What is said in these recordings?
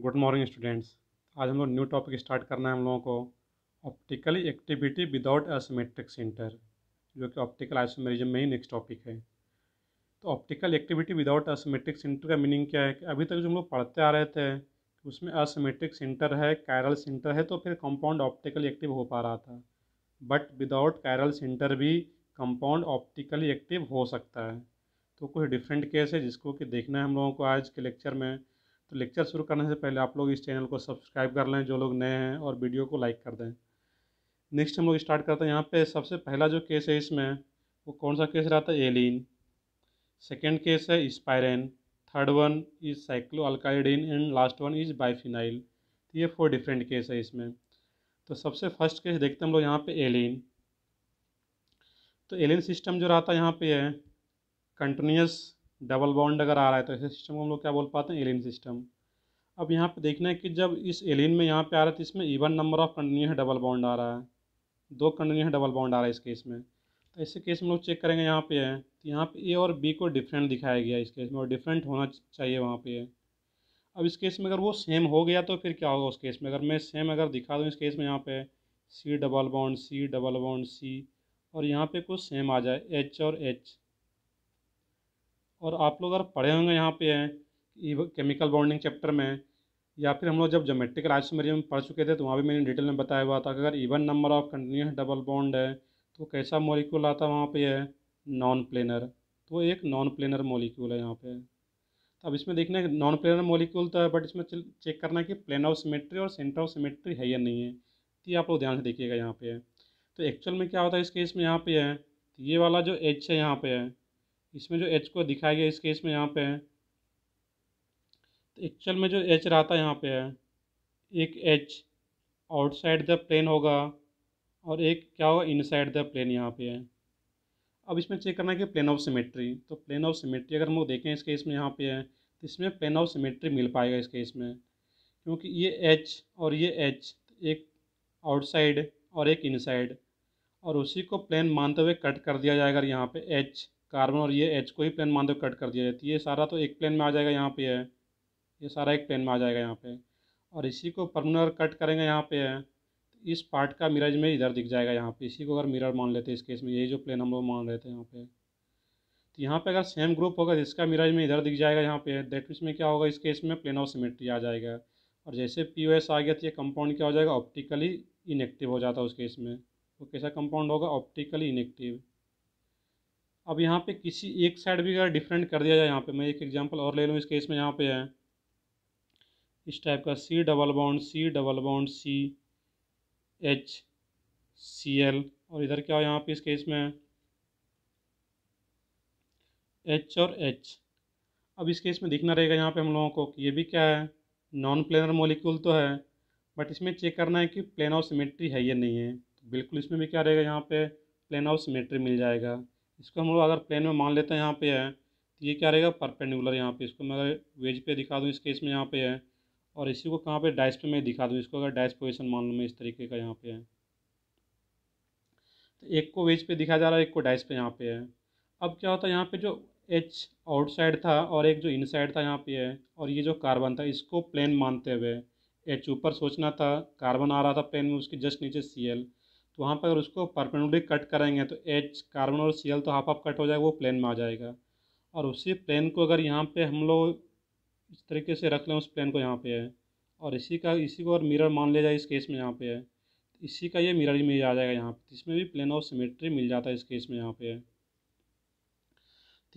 good morning students आज हम लोग न्यू टॉपिक स्टार्ट करना है हम लोगों को optical activity without asymmetric centre जो कि ऑप्टिकल आइसोमेरिज्म में ही नेक्स्ट टॉपिक है तो optical activity without asymmetric centre का मीनिंग क्या है कि अभी तक जो हम लोग पढ़ते आ रहे थे उसमें असमेट्रिक सेंटर है कैरल सेंटर है तो फिर कंपाउंड ऑप्टिकली एक्टिव हो पा रहा था बट विदाउट कैरल सेंटर भी कंपाउंड ऑप्टिकली एक्टिव हो सकता है तो कुछ डिफरेंट केस है जिसको कि देखना है हम लोगों को आज के लेक्चर में तो लेक्चर शुरू करने से पहले आप लोग इस चैनल को सब्सक्राइब कर लें जो लोग नए हैं और वीडियो को लाइक कर दें नेक्स्ट हम लोग स्टार्ट करते हैं यहाँ पे सबसे पहला जो केस है इसमें वो कौन सा केस रहा था एलिन सेकेंड केस है spiran third one is cycloalkylidene and last one is biphenyl तो ये फोर डिफरेंट केस है इसमें तो सबसे फर्स्ट केस देखते हैं हम लोग यहाँ पे एलिन तो एलिन सिस्टम जो रहता है यहाँ पे है कंटिन्यूस डबल बॉन्ड अगर आ रहा है तो ऐसे सिस्टम को हम लोग क्या बोल पाते हैं एलिन सिस्टम अब यहाँ पे देखना है कि जब इस एलिन में यहाँ पे आ रहा है तो इसमें even number of continuous double bond आ रहा है दो कंटिन्यूस डबल बाउंड आ रहा है इस केस में तो ऐसे केस में लोग चेक करेंगे यहाँ पे है तो यहाँ पे ए और बी को डिफरेंट दिखाया गया इस केस में और डिफरेंट होना चाहिए वहाँ पे अब इस केस में अगर वो सेम हो गया तो फिर क्या होगा उस केस में अगर मैं सेम अगर दिखा दूँ इस केस में यहाँ पे C double bond C double bond C और यहाँ पे कुछ सेम आ जाए एच और एच और आप लोग अगर पढ़े होंगे यहाँ पे हैं केमिकल बॉन्डिंग चैप्टर में या फिर हम लोग जब जोमेट्रिक राजसमरी में पढ़ चुके थे तो वहाँ भी मैंने डिटेल में बताया हुआ था कि अगर even number of continuous double bond है तो कैसा मॉलिक्यूल आता है वहाँ पे है नॉन प्लेनर तो एक नॉन प्लेनर मॉलिक्यूल है यहाँ पे तो अब इसमें देखना है नॉन प्लेनर मॉलिक्यूल तो है बट इसमें चेक करना है कि प्लेन ऑफ सिमेट्री और सेंटर ऑफ सिमेट्री है या नहीं है तो ये आप लोग ध्यान से देखिएगा यहाँ पे तो एक्चुअल में क्या होता है इस केस में यहाँ पे है तो ये वाला जो एच है यहाँ पे है इसमें जो एच को दिखाया गया इस केस में यहाँ पे है तो एक्चुअल में जो एच रहा था यहाँ पे है एक एच आउटसाइड द प्लेन होगा और एक क्या होगा इनसाइड द प्लेन यहाँ पे है अब इसमें चेक करना है कि प्लेन ऑफ सिमेट्री तो प्लेन ऑफ सिमेट्री अगर हम लोग देखें इस केस में यहाँ पे है तो इसमें प्लेन ऑफ सिमेट्री मिल पाएगा इस केस में क्योंकि ये एच और ये एच एक आउटसाइड और एक इनसाइड और उसी को प्लेन मानते हुए कट कर दिया जाएगा यहाँ पे एच कार्बन और ये एच को ही प्लेन मान दो कट कर दिया जाती है ये सारा तो एक प्लेन में आ जाएगा यहाँ पे है ये सारा एक प्लेन में आ जाएगा यहाँ पे और इसी को परमनर कट करेंगे यहाँ पे है तो इस पार्ट का मिरज में इधर दिख जाएगा यहाँ पे इसी को अगर मिरर मान लेते हैं इस केस में यही जो प्लेन हम लोग मान रहे थे यहाँ पे तो यहाँ पे अगर सेम ग्रुप होगा जिसका तो मिरज में इधर दिख जाएगा यहाँ पे दैट मीन्स में क्या होगा इस केस में प्लेन ऑफ सीमेंट्री आ जाएगा और जैसे पी आ गया तो ये कंपाउंड क्या हो जाएगा ऑप्टिकली इनेक्टिव हो जाता है उस केस में वो तो कैसा कंपाउंड होगा ऑप्टिकली इनेक्टिव अब यहाँ पे किसी एक साइड भी अगर डिफरेंट कर दिया जाए यहाँ पे मैं एक एग्जांपल और ले लूँ इस केस में यहाँ पे है इस टाइप का C double bond C double bond C H C L और इधर क्या हो यहाँ पे इस केस में एच और एच अब इस केस में दिखना रहेगा यहाँ पे हम लोगों को कि ये भी क्या है नॉन प्लेनर मोलिक्यूल तो है बट इसमें चेक करना है कि प्लेन ऑफ सिमेट्री है या नहीं है तो बिल्कुल इसमें भी क्या रहेगा यहाँ पे प्लेन ऑफ सिमेट्री मिल जाएगा इसको हम लोग अगर प्लेन में मान लेते हैं यहाँ पे है तो ये क्या रहेगा परपेंडिकुलर यहाँ पे इसको मैं अगर वेज पे दिखा दूँ इस केस में यहाँ पे है और इसी को कहाँ पे डाइस पे मैं दिखा दूँ इसको अगर डाइस पोजिशन मान लूँ मैं इस तरीके का यहाँ पे है तो एक को वेज पे दिखा जा रहा है एक को डाइस पे यहाँ पे है अब क्या होता है यहाँ पे जो एच आउटसाइड था और एक जो इनसाइड था यहाँ पे है और ये जो कार्बन था इसको प्लेन मानते हुए एच ऊपर सोचना था कार्बन आ रहा था प्लेन में उसके जस्ट नीचे सी एल तो वहाँ पर अगर उसको परपेंडिकुलर कट करेंगे तो एच कार्बन और सी तो हाफ हाफ कट हो जाएगा वो प्लेन में आ जाएगा और उसी प्लेन को अगर यहाँ पे हम लोग इस तरीके से रख लें उस प्लेन को यहाँ पे है और इसी का इसी को अगर मिरर मान लिया जाए इस केस में यहाँ पे है तो इसी का ये मिरर इमेज आ जाएगा यहाँ पर इसमें भी प्लेन ऑफ सिमेट्री मिल जाता है इस केस में यहाँ पे है तो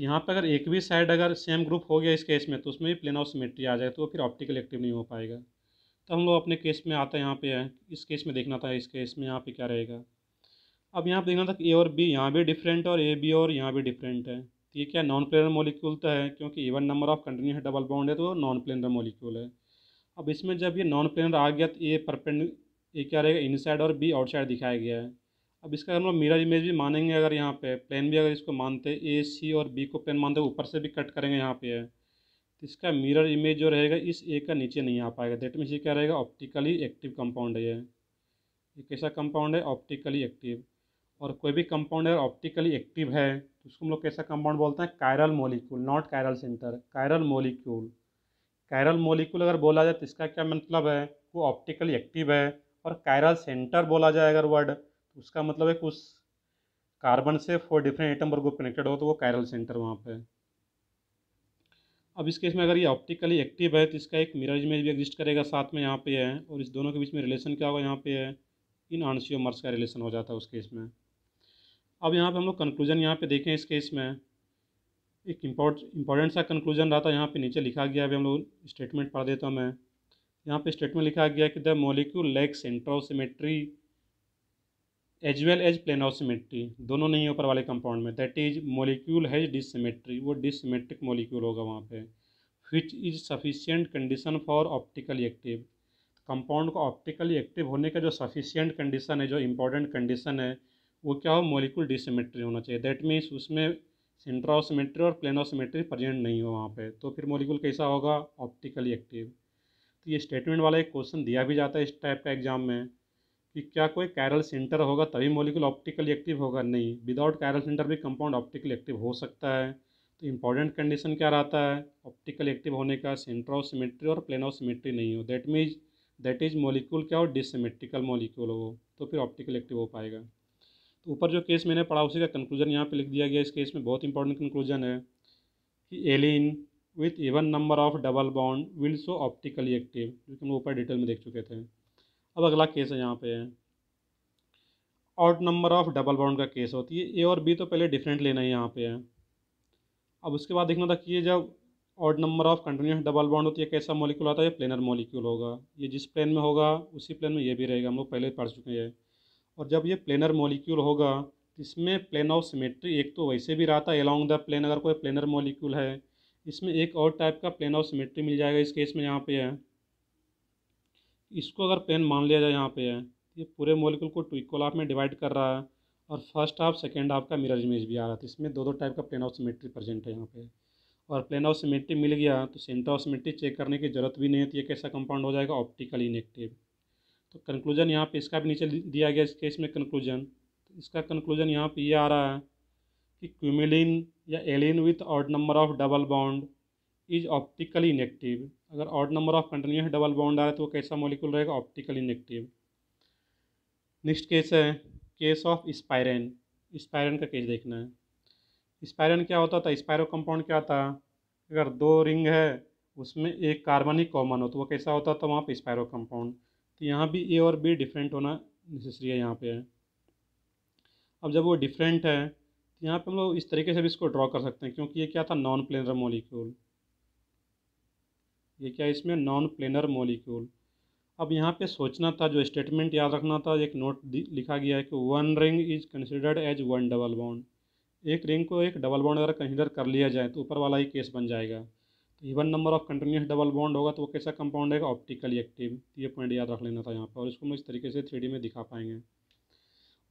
यहाँ पर अगर एक भी साइड अगर सेम ग्रुप हो गया इस केस में तो उसमें भी प्लेन ऑफ सिमेट्री आ जाएगा तो वो फिर ऑप्टिकल एक्टिव नहीं हो पाएगा तो हम लोग अपने केस में आते हैं यहाँ पे है इस केस में देखना था इस केस में यहाँ पे क्या रहेगा अब यहाँ पे देखना था ए और बी यहाँ भी डिफरेंट और ए बी और यहाँ भी डिफरेंट है तो ये क्या नॉन प्लेनर मोलिक्यूल तो है क्योंकि even number of continuous double bond है तो नॉन प्लेनर मोलिक्यूल है अब इसमें जब ये नॉन प्लेनर आ गया तो ए परपेंड ए क्या रहेगा साइड और बी आउटसाइड दिखाया गया है अब इसका हम लोग मिरर इमेज भी मानेंगे अगर यहाँ पे प्लेन भी अगर इसको मानते ए सी और बी को प्लेन मानते तो ऊपर से भी कट करेंगे यहाँ पे है तो इसका मिरर इमेज जो रहेगा इस ए का नीचे नहीं आ पाएगा दैट मीन्स ये क्या रहेगा ऑप्टिकली एक्टिव कंपाउंड है ये ये कैसा कंपाउंड है ऑप्टिकली एक्टिव और कोई भी कंपाउंड अगर ऑप्टिकली एक्टिव है तो उसको हम लोग कैसा कंपाउंड बोलते हैं chiral molecule not chiral centre chiral molecule chiral molecule अगर बोला जाए तो इसका क्या मतलब है वो ऑप्टिकली एक्टिव है और कायरल सेंटर बोला जाए अगर वर्ड तो उसका मतलब है कुछ कार्बन से फोर डिफरेंट एटम पर ग्रुप कनेक्टेड हो तो वो कायरल सेंटर वहाँ पर अब इस केस में अगर ये ऑप्टिकली एक्टिव है तो इसका एक मिरर इमेज भी एग्जिस्ट करेगा साथ में यहाँ पे है और इस दोनों के बीच में रिलेशन क्या होगा यहाँ पे है इन आंशियोमर्स का रिलेशन हो जाता है उस केस में अब यहाँ पे हम लोग कंक्लूजन यहाँ पे देखें इस केस में एक इम्पोर्ट सा कंक्लूजन रहा था यहाँ पे नीचे लिखा गया अभी हम लोग स्टेटमेंट पढ़ देता हूँ मैं यहाँ पे स्टेटमेंट लिखा गया कि the molecule lack centrosymmetry as well as plane of symmetry दोनों नहीं ऊपर वाले कंपाउंड में that is molecule has dissymmetry वो डिसमेट्रिक मोलिक्यूल होगा वहाँ पे which is sufficient condition for optically active compound को ऑप्टिकली एक्टिव होने का जो सफिशियंट कंडीशन है जो इंपॉर्टेंट कंडीशन है वो क्या हो मोलिक्यूल डिसमेट्री होना चाहिए दैट मीन्स उसमें सेंटर और प्लेन ऑफ सिमेट्री प्रजेंट नहीं हो वहाँ पे तो फिर मोलिक्यूल कैसा होगा ऑप्टिकली एक्टिव तो ये स्टेटमेंट वाला एक क्वेश्चन दिया भी जाता है इस टाइप का एग्जाम में कि क्या कोई कैरल सेंटर होगा तभी मॉलिक्यूल ऑप्टिकली एक्टिव होगा नहीं विदाउट कैरल सेंटर भी कंपाउंड ऑप्टिकली एक्टिव हो सकता है तो इंपॉर्टेंट कंडीशन क्या रहता है ऑप्टिकल एक्टिव होने का सेंटर ऑफ सिमेट्री और प्लेन ऑफ सिमेट्री नहीं हो that means that is molecule क्या हो डिसमेट्रिकल मॉलिक्यूल हो तो फिर ऑप्टिकल एक्टिव हो पाएगा तो ऊपर जो केस मैंने पढ़ा उसी का कंक्लूजन यहाँ पे लिख दिया गया इस केस में बहुत इंपॉर्टेंट कंक्लूजन है कि allene with even number of double bond will so optically active जो कि हम ऊपर डिटेल में देख चुके थे अब अगला केस है यहाँ पे है odd number of double bond का केस होती है ए और बी तो पहले डिफरेंट लेना है यहाँ पे है अब उसके बाद देखना था कि ये जब odd number of continuous double bond होती है कैसा मोलिक्यूल आता है ये प्लेनर मोलिक्यूल होगा ये जिस प्लेन में होगा उसी प्लेन में ये भी रहेगा हम लोग पहले पढ़ चुके हैं और जब ये प्लेनर मोलिक्यूल होगा इसमें प्लेन ऑफ सिमेट्री एक तो वैसे भी रहता है अलॉन्ग द प्लेन अगर कोई प्लेनर मोलिक्यूल है इसमें एक और टाइप का प्लेन ऑफ सिमेट्री मिल जाएगा इस केस में यहाँ पे है इसको अगर पेन मान लिया जाए यहाँ पे है तो ये पूरे मॉलिक्यूल को टू इक्वल हाफ में डिवाइड कर रहा है और फर्स्ट हाफ सेकेंड हाफ का मिरर इमेज भी आ रहा है तो इसमें दो दो टाइप का प्लेन ऑफ सिमेट्री प्रेजेंट है यहाँ पे और प्लेन ऑफ सिमेट्री मिल गया तो सेंटर ऑफ सिमेट्री चेक करने की जरूरत भी नहीं है तो ये कैसा कंपाउंड हो जाएगा ऑप्टिकल इनेक्टिव तो कंक्लूजन यहाँ पे इसका भी नीचे दिया गया इस केस में कंक्लूजन तो इसका कंक्लूजन यहाँ पर ये आ रहा है कि क्यूमिलिन या allene with odd number of double bond is optically inactive अगर odd number of continuous double bond आ रहा है तो वो कैसा मॉलिक्यूल रहेगा ऑप्टिकली नेगेटिव नेक्स्ट केस है केस ऑफ स्पायरन स्पायरन का केस देखना है स्पायरन क्या होता था स्पायरो कंपाउंड क्या था अगर दो रिंग है उसमें एक कार्बन ही कॉमन हो तो वो कैसा होता था वहाँ पर स्पायरो कंपाउंड तो यहाँ भी ए और बी डिफरेंट होना नेसेसरी है यहाँ पे अब जब वो डिफरेंट है तो यहाँ पे हम लोग इस तरीके से भी इसको ड्रॉ कर सकते हैं क्योंकि ये क्या था नॉन प्लेनर मॉलिक्यूल ये क्या इसमें नॉन प्लेनर मॉलिक्यूल अब यहाँ पे सोचना था जो स्टेटमेंट याद रखना था एक नोट लिखा गया है कि one ring is considered as one double bond एक रिंग को एक डबल बाउंड अगर कंसिडर कर लिया जाए तो ऊपर वाला ही केस बन जाएगा तो even number of continuous double bond होगा तो वो कैसा कंपाउंड है ऑप्टिकली एक्टिव तो ये पॉइंट याद रख लेना था यहाँ पर और इसको हम इस तरीके से थ्री में दिखा पाएंगे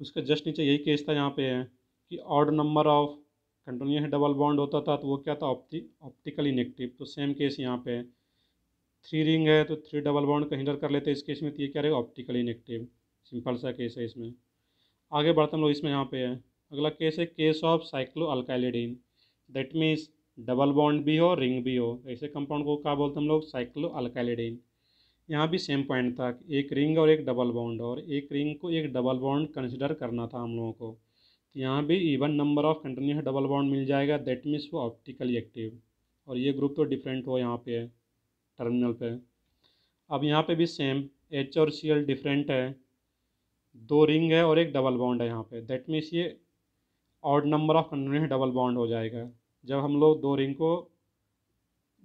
उसके जस्ट नीचे यही केस था यहाँ पे है कि odd number of continuous double bond होता था तो वो क्या था ऑप्टिकली नेगेटिव तो सेम केस यहाँ पे है थ्री रिंग है तो थ्री डबल बॉन्ड का हिंडर कर लेते हैं इस केस में तो ये क्या रहेगा ऑप्टिकली इनेक्टिव सिंपल सा केस है इसमें आगे बढ़ते हम लोग इसमें यहाँ पे है अगला केस है case of cycloalkylidene that means double bond भी हो रिंग भी हो ऐसे कंपाउंड को क्या बोलते हम लोग साइक्लो अल्काइलिडीन यहाँ भी सेम पॉइंट था एक रिंग और एक डबल बॉन्ड और एक रिंग को एक डबल बॉन्ड कंसिडर करना था हम लोगों को तो यहाँ भी even number of continuous double bond मिल जाएगा दैट मीन्स वो ऑप्टिकली एक्टिव और ये ग्रुप तो डिफरेंट हो यहाँ पे है टर्मिनल पे अब यहाँ पे भी सेम एच और सी एल डिफरेंट है दो रिंग है और एक डबल बॉन्ड है यहाँ पे दैट मीन्स ये odd number of convenient double bond हो जाएगा जब हम लोग दो रिंग को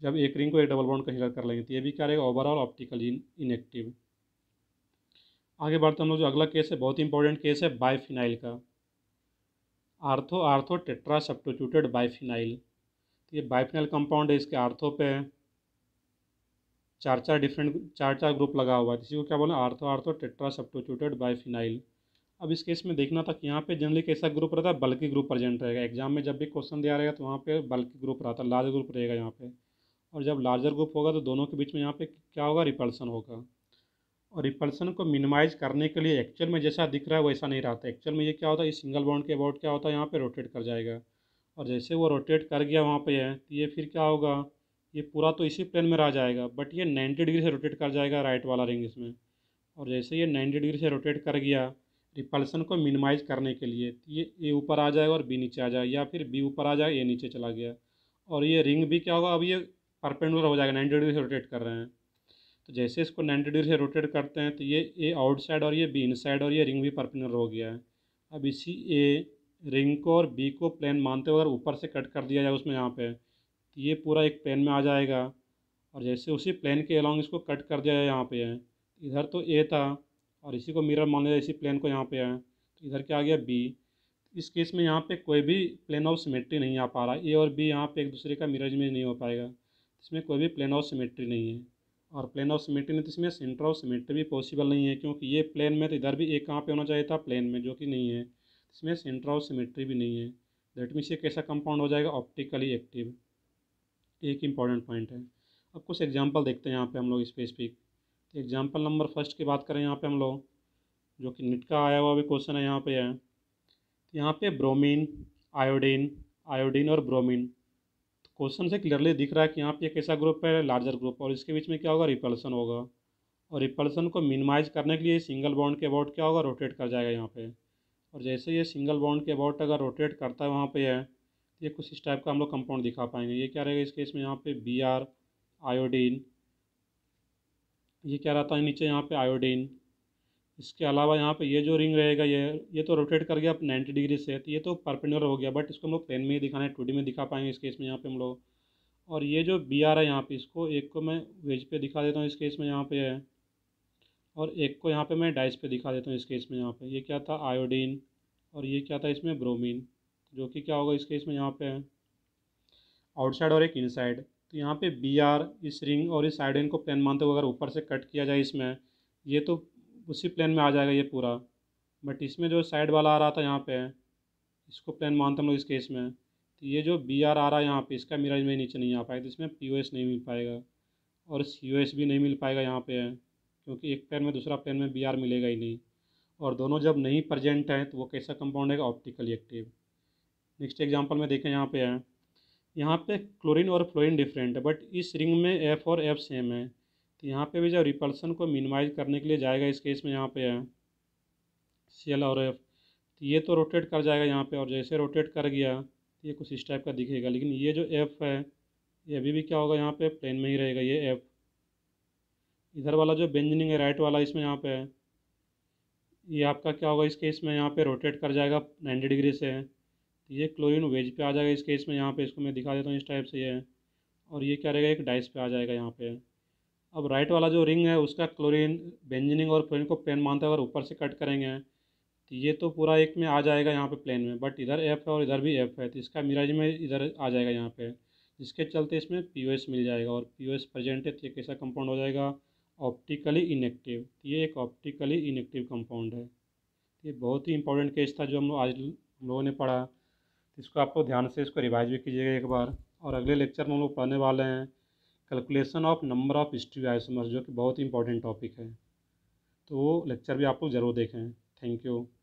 जब एक रिंग को एक डबल बॉन्ड कंसिडर कर लेंगे तो ये भी क्या रहेगा ओवरऑल ऑप्टिकल इनएक्टिव आगे बढ़ते हम लोग जो अगला केस है बहुत इंपॉर्टेंट केस है बायफिनाइल का ortho ortho tetra substituted biphenyl तो ये बायफिनाइल कंपाउंड है इसके आर्थो पे है चार चार डिफरेंट चार चार ग्रुप लगा हुआ है इसी को क्या बोला ortho ortho tetra substituted biphenyl अब इस केस में देखना था कि यहाँ पे जनरली कैसा ग्रुप रहता है बल्कि ग्रुप प्रेजेंट रहेगा एग्जाम में जब भी क्वेश्चन दिया रहेगा तो वहाँ पे बल्कि ग्रुप रहता है लार्ज ग्रुप रहेगा यहाँ पे और जब लार्जर ग्रुप होगा तो दोनों के बीच में यहाँ पे क्या होगा रिपल्सन होगा और रिपल्सन को मिनिमाइज करने के लिए एक्चुअल में जैसा दिख रहा है वैसा नहीं रहता एक्चुअल में ये क्या होता है ये सिंगल बाउंड के अबाउट क्या होता है यहाँ पर रोटेट कर जाएगा और जैसे वो रोटेट कर गया वहाँ पर तो ये फिर क्या होगा ये पूरा तो इसी प्लेन में रह जाएगा बट ये 90 डिग्री से रोटेट कर जाएगा राइट वाला रिंग इसमें और जैसे ये 90 डिग्री से रोटेट कर गया रिपल्सन को मिनिमाइज करने के लिए तो ये ए ऊपर आ जाएगा और बी नीचे आ जाएगा या फिर बी ऊपर आ जाएगा ए नीचे चला गया और ये रिंग भी क्या होगा अब ये परपेंडुलर हो जाएगा नाइन्टी डिग्री से रोटेट कर रहे हैं तो जैसे इसको नाइन्टी डिग्री से रोटेट करते हैं तो ये ए आउटसाइड और ये बी इनसाइड और ये रिंग भी परपेंडुलर हो गया है अब इसी ए रिंग को और बी को प्लेन मानते हुए अगर ऊपर से कट कर दिया जाए उसमें यहाँ पर तो ये पूरा एक प्लेन में आ जाएगा और जैसे उसी प्लेन के अलॉन्ग इसको कट कर दिया जाए यहाँ पे है इधर तो ए था और इसी को मिरर मान लिया इसी प्लेन को यहाँ पे है तो इधर क्या आ गया बी इस केस में यहाँ पे कोई भी प्लेन ऑफ सिमेट्री नहीं आ पा रहा ए और बी यहाँ पे एक दूसरे का मिरर में नहीं हो पाएगा इसमें कोई भी प्लेन ऑफ सिमेट्री नहीं है और प्लेन ऑफ सिमेट्री नहीं तो इसमें सेंटर ऑफ सिमेट्री भी पॉसिबल नहीं है क्योंकि ये प्लेन में तो इधर भी एक कहाँ पर होना चाहिए था प्लेन में जो कि नहीं है इसमें सेंटर ऑफ सिमेट्री भी नहीं है दैट मीन्स ये कैसा कंपाउंड हो जाएगा ऑप्टिकली एक्टिव एक इम्पॉर्टेंट पॉइंट है अब कुछ एग्जाम्पल देखते हैं यहाँ पे हम लोग स्पेसिफिक तो एग्जाम्पल नंबर फर्स्ट की बात करें यहाँ पे हम लोग जो कि निट का आया हुआ भी क्वेश्चन है यहाँ पे है तो यहाँ पे ब्रोमीन आयोडीन आयोडीन और ब्रोमीन तो क्वेश्चन से क्लियरली दिख रहा है कि यहाँ पे एक ऐसा ग्रुप है लार्जर ग्रुप और इसके बीच में क्या होगा रिपल्सन होगा और रिपल्सन को मिनिमाइज करने के लिए सिंगल बाउंड के अबाउट क्या होगा रोटेट कर जाएगा यहाँ पर और जैसे ये सिंगल बाउंड के अबाउट अगर रोटेट करता है वहाँ पर है ये कुछ इस टाइप का हम लोग कंपाउंड दिखा पाएंगे ये क्या रहेगा इस केस में यहाँ पे बी आर आयोडीन ये क्या रहता है नीचे यहाँ पे आयोडीन इसके अलावा यहाँ पे ये जो रिंग रहेगा ये ये तो रोटेट कर गया नाइन्टी डिग्री से तो ये तो परपेंडिकुलर हो गया बट इसको हम लोग प्लेन में ही दिखाना है टू में दिखा पाएंगे इस केस में यहाँ पे हम लोग और ये जो बी आर है यहाँ पे इसको एक को मैं वेज पे दिखा देता हूँ इस केस में यहाँ पे है और एक को यहाँ पे मैं डाइस पे दिखा देता हूँ इस केस में यहाँ पे ये क्या था आयोडीन और ये क्या था इसमें ब्रोमीन जो कि क्या होगा इस केस में यहाँ पे है आउटसाइड और एक इनसाइड तो यहाँ पे बी आर इस रिंग और इस साइड एंड को प्लेन मानते हुए अगर ऊपर से कट किया जाए इसमें ये तो उसी प्लेन में आ जाएगा ये पूरा बट इसमें जो साइड वाला आ रहा था यहाँ पे इसको प्लेन मानते हम लोग इस केस में तो ये जो बी आर आ रहा है यहाँ पर इसका मिराज में नीचे नहीं आ पाएगा तो इसमें पी ओ एस नहीं मिल पाएगा और सी ओ एस भी नहीं मिल पाएगा यहाँ पर क्योंकि एक पेन में दूसरा पेन में बी आर मिलेगा ही नहीं और दोनों जब नहीं प्रजेंट हैं तो वो कैसा कंपाउंड है ऑप्टिकली एक्टिव नेक्स्ट एग्जांपल में देखें यहाँ पे है यहाँ पे क्लोरीन और फ्लोरीन डिफरेंट है बट इस रिंग में एफ़ और एफ सेम है तो यहाँ पे भी जो रिपल्सन को मिनिमाइज करने के लिए जाएगा इस केस में यहाँ पे है सी एल और एफ तो ये तो रोटेट कर जाएगा यहाँ पे और जैसे रोटेट कर गया तो ये कुछ इस टाइप का दिखेगा लेकिन ये जो एफ़ है ये अभी भी क्या होगा यहाँ पर प्लेन में ही रहेगा ये एफ़ इधर वाला जो बेंजनिंग है राइट वाला इसमें यहाँ पर है ये आपका क्या होगा इस केस में यहाँ पे रोटेट कर जाएगा नाइन्टी डिग्री से तो ये क्लोरीन वेज पे आ जाएगा इस केस में यहाँ पे इसको मैं दिखा देता हूँ इस टाइप से ये है और ये क्या रहेगा एक डाइस पे आ जाएगा यहाँ पे अब राइट वाला जो रिंग है उसका क्लोरीन बेंजनिंग और क्लोरीन को प्लेन मानता है अगर ऊपर से कट करेंगे तो ये तो पूरा एक में आ जाएगा यहाँ पर प्लेन में बट इधर एफ है और इधर भी एफ है तो इसका मिराज में इधर आ जाएगा यहाँ पर जिसके चलते इसमें पी मिल जाएगा और पी ओ एस तो ये कैसा कंपाउंड हो जाएगा ऑप्टिकली इनेक्टिव तो ये एक ऑप्टिकली इनेक्टिव कंपाउंड है तो ये बहुत ही इंपॉर्टेंट केस था जो हम आज हम लोगों ने पढ़ा इसको आप लोग ध्यान से इसको रिवाइज भी कीजिएगा एक बार और अगले लेक्चर में हम लोग पढ़ने वाले हैं calculation of number of stereoisomers जो कि बहुत ही इंपॉर्टेंट टॉपिक है तो वो लेक्चर भी आप लोग ज़रूर देखें थैंक यू